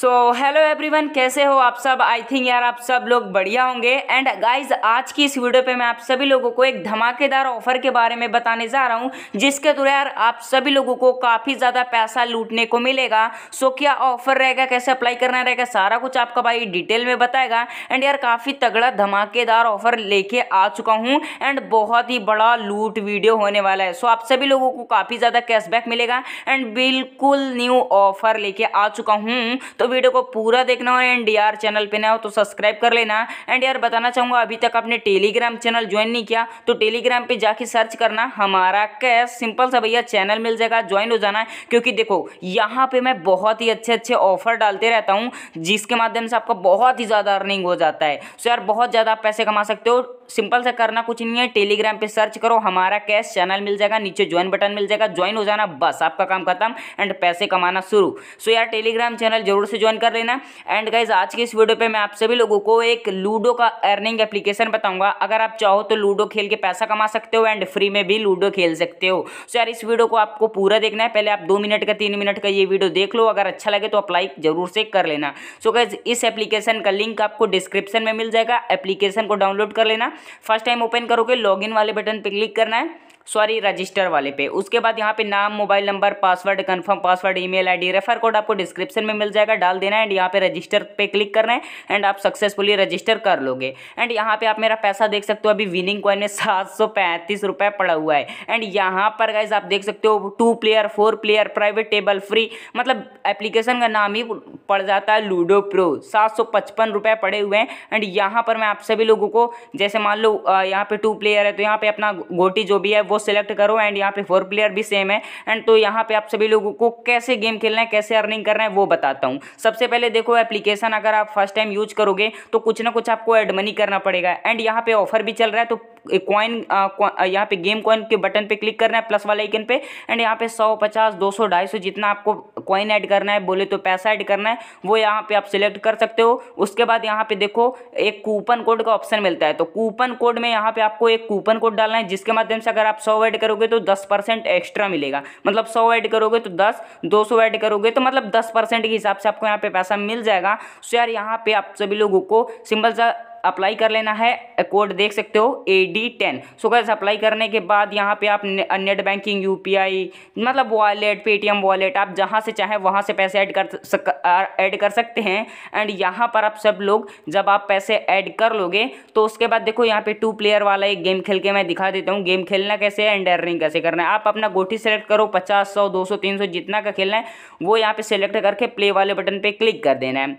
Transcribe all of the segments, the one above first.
so hello everyone कैसे हो आप सब आई थिंक यार आप सब लोग बढ़िया होंगे एंड गाइज आज की इस वीडियो पे मैं आप सभी लोगों को एक धमाकेदार ऑफर के बारे में बताने जा रहा हूँ जिसके थ्रू यार आप सभी लोगों को काफ़ी ज़्यादा पैसा लूटने को मिलेगा सो so, क्या ऑफर रहेगा कैसे अप्लाई करना रहेगा सारा कुछ आपका भाई डिटेल में बताएगा एंड यार काफ़ी तगड़ा धमाकेदार ऑफर लेके आ चुका हूँ एंड बहुत ही बड़ा लूट वीडियो होने वाला है सो so, आप सभी लोगों को काफ़ी ज़्यादा कैशबैक मिलेगा एंड बिल्कुल न्यू ऑफर लेके आ चुका हूँ तो वीडियो को पूरा देखना हो एंड यार चैनल पे ना हो तो सब्सक्राइब कर लेना एंड यार बताना चाहूंगा अभी तक आपने टेलीग्राम चैनल ज्वाइन नहीं किया तो टेलीग्राम पे जाके सर्च करना हमारा कैश सिंपल सा भैया चैनल मिल जाएगा ज्वाइन हो जाना क्योंकि देखो यहाँ पे मैं बहुत ही अच्छे अच्छे ऑफर डालते रहता हूँ जिसके माध्यम से आपका बहुत ही ज़्यादा अर्निंग हो जाता है सो तो यार बहुत ज़्यादा आप पैसे कमा सकते हो सिंपल से करना कुछ नहीं है टेलीग्राम पे सर्च करो हमारा कैश चैनल मिल जाएगा नीचे ज्वाइन बटन मिल जाएगा ज्वाइन हो जाना बस आपका काम खत्म एंड पैसे कमाना शुरू सो तो यार टेलीग्राम चैनल जरूर से ज्वाइन कर लेना एंड गाइज आज की इस वीडियो पे मैं आप सभी लोगों को एक लूडो का अर्निंग एप्लीकेशन बताऊंगा अगर आप चाहो तो लूडो खेल के पैसा कमा सकते हो एंड फ्री में भी लूडो खेल सकते हो सो यार इस वीडियो को आपको पूरा देखना है पहले आप दो मिनट का तीन मिनट का ये वीडियो देख लो अगर अच्छा लगे तो अप्लाई जरूर से कर लेना सो गाइज इस एप्लीकेशन का लिंक आपको डिस्क्रिप्शन में मिल जाएगा एप्लीकेशन को डाउनलोड कर लेना फर्स्ट टाइम ओपन करोगे लॉग वाले बटन पर क्लिक करना है सॉरी रजिस्टर वाले पे उसके बाद यहाँ पे नाम mobile number password confirm password email ID refer code आपको डिस्क्रिप्शन में मिल जाएगा डाल देना एंड यहाँ पे रजिस्टर पे क्लिक करना है एंड आप सक्सेसफुली रजिस्टर कर लोगे एंड यहाँ पे आप मेरा पैसा देख सकते हो अभी विनिंग कॉइन में सात सौ पैंतीस रुपये पड़ा हुआ है एंड यहाँ पर गाइज आप देख सकते हो two player four player private table free मतलब एप्लीकेशन का नाम ही पड़ जाता है लूडो प्रो सात सौ पचपन रुपये पड़े हुए हैं एंड यहाँ पर मैं आप सभी लोगों को जैसे मान लो यहाँ पे टू प्लेयर है तो यहाँ पे अपना गोटी जो भी है वो सेलेक्ट सिलेक्ट करो एंड यहाँ पे फोर प्लेयर भी सेम है एंड तो यहाँ पे आप सभी लोगों को कैसे गेम खेलना है कैसे अर्निंग करना है वो बताता हूँ सबसे पहले देखो एप्लीकेशन अगर आप फर्स्ट टाइम यूज करोगे तो कुछ ना कुछ आपको एड मनी करना पड़ेगा एंड यहाँ पे ऑफर भी चल रहा है तो कॉइन यहाँ पे गेम कॉइन के बटन पे क्लिक करना है प्लस वाले आइकन पे एंड यहाँ पे सौ पचास दो सौ ढाई सौ जितना आपको कॉइन ऐड करना है बोले तो पैसा ऐड करना है वो यहाँ पे आप सिलेक्ट कर सकते हो उसके बाद यहाँ पे देखो एक कूपन कोड का ऑप्शन मिलता है तो कूपन कोड में यहाँ पे आपको एक कूपन कोड डालना है जिसके माध्यम से अगर आप सौ ऐड करोगे तो दस परसेंट एक्स्ट्रा मिलेगा मतलब सौ ऐड करोगे तो दस दो सौ ऐड करोगे तो मतलब दस परसेंट के हिसाब से आपको यहाँ पे पैसा मिल जाएगा सो यार यहाँ पे आप सभी लोगों को सिंपल सा अप्लाई कर लेना है कोड देख सकते हो A D ten so guys apply करने के बाद यहाँ पे आप net banking U P I मतलब वॉलेट पेटीएम वॉलेट आप जहाँ से चाहें वहाँ से पैसे ऐड कर सक ऐड uh, कर सकते हैं एंड यहाँ पर आप सब लोग जब आप पैसे ऐड कर लोगे तो उसके बाद देखो यहाँ पे टू प्लेयर वाला एक गेम खेल के मैं दिखा देता हूँ गेम खेलना कैसे है एंड अर्निंग कैसे करना है आप अपना गोटी सेलेक्ट करो पचास सौ दो सौ तीन सौ जितना का खेलना है वो यहाँ पर सेलेक्ट करके प्ले वाले बटन पर क्लिक कर देना है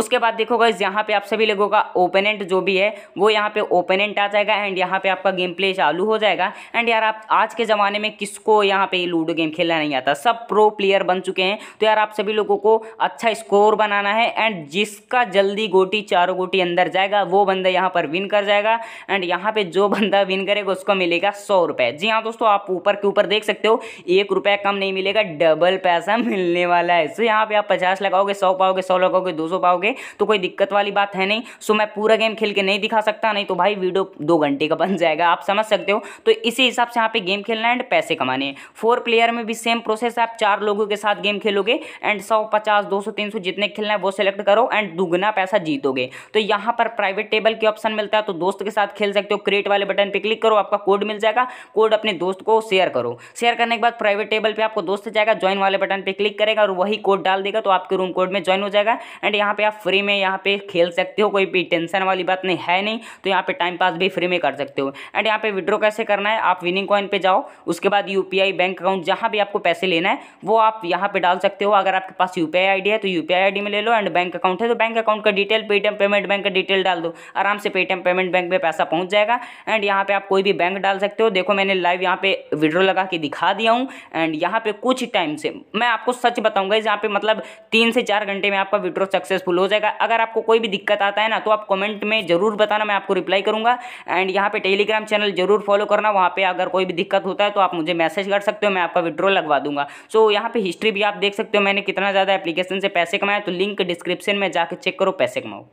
उसके बाद देखो गाइज यहाँ पे आप सभी लोगों का ओपोनेंट जो भी है वो यहाँ पे ओपोनेंट आ जाएगा एंड यहाँ पे आपका गेम प्ले चालू हो जाएगा एंड यार आप आज के ज़माने में किसको यहाँ पे लूडो गेम खेलना नहीं आता सब प्रो प्लेयर बन चुके हैं तो यार आप सभी लोगों को अच्छा स्कोर बनाना है एंड जिसका जल्दी गोटी चारों गोटी अंदर जाएगा वो बंदा यहाँ पर विन कर जाएगा एंड यहाँ पे जो बंदा विन करेगा उसको मिलेगा सौ जी हाँ दोस्तों आप ऊपर के ऊपर देख सकते हो एक रुपया कम नहीं मिलेगा डबल पैसा मिलने वाला है सो यहाँ पे आप पचास लगाओगे सौ पाओगे सौ लगाओगे दो सौ पाओगे जाओगे तो कोई दिक्कत वाली बात है नहीं सो मैं पूरा गेम खेल के नहीं दिखा सकता नहीं तो भाई वीडियो दो घंटे का बन जाएगा आप समझ सकते हो तो इसी हिसाब से यहाँ पे गेम खेलना है एंड पैसे कमाने फोर प्लेयर में भी सेम प्रोसेस है आप चार लोगों के साथ गेम खेलोगे एंड सौ पचास दो सौ तीन सौ जितने खेलना है वो सेलेक्ट करो एंड दुगना पैसा जीतोगे तो यहाँ पर प्राइवेट टेबल के ऑप्शन मिलता है तो दोस्त के साथ खेल सकते हो क्रिएट वाले बटन पर क्लिक करो आपका कोड मिल जाएगा कोड अपने दोस्त को शेयर करो शेयर करने के बाद प्राइवेट टेबल पर आपको दोस्त जाएगा ज्वाइन वाले बटन पर क्लिक करेगा और वही कोड डाल देगा तो आपके रूम कोड में ज्वाइन हो जाएगा एंड यहाँ पे आप फ्री में यहाँ पे खेल सकते हो कोई भी टेंशन वाली बात नहीं है नहीं तो यहाँ पे टाइम पास भी फ्री में कर सकते हो एंड यहाँ पे विड्रॉ कैसे करना है आप विनिंग कॉइन पे जाओ उसके बाद यू बैंक अकाउंट जहाँ भी आपको पैसे लेना है वो आप यहाँ पे डाल सकते हो अगर आपके पास यू पी है तो यू पी में ले लो एंड बैंक अकाउंट है तो बैंक अकाउंट का डिटेल पेटीएम पेमेंट बैंक का डिटेल डाल दो आराम से पेटीएम पेमेंट बैंक में पैसा पहुँच जाएगा एंड यहाँ पर आप कोई भी बैंक डाल सकते हो देखो मैंने लाइव यहाँ पे विड्रो लगा के दिखा दिया हूँ एंड यहाँ पे कुछ टाइम से मैं आपको सच बताऊँगा जहाँ पे मतलब तीन से चार घंटे में आपका विड्रो सक्सेसफुल हो जाएगा अगर आपको कोई भी दिक्कत आता है ना तो आप कमेंट में ज़रूर बताना मैं आपको रिप्लाई करूंगा एंड यहाँ पे टेलीग्राम चैनल जरूर फॉलो करना वहाँ पे अगर कोई भी दिक्कत होता है तो आप मुझे मैसेज कर सकते हो मैं आपका विड्रॉल लगवा दूंगा सो so, यहाँ पे हिस्ट्री भी आप देख सकते हो मैंने कितना ज़्यादा एप्लीकेशन से पैसे कमाए तो लिंक डिस्क्रिप्शन में जाकर चेक करो पैसे कमाओ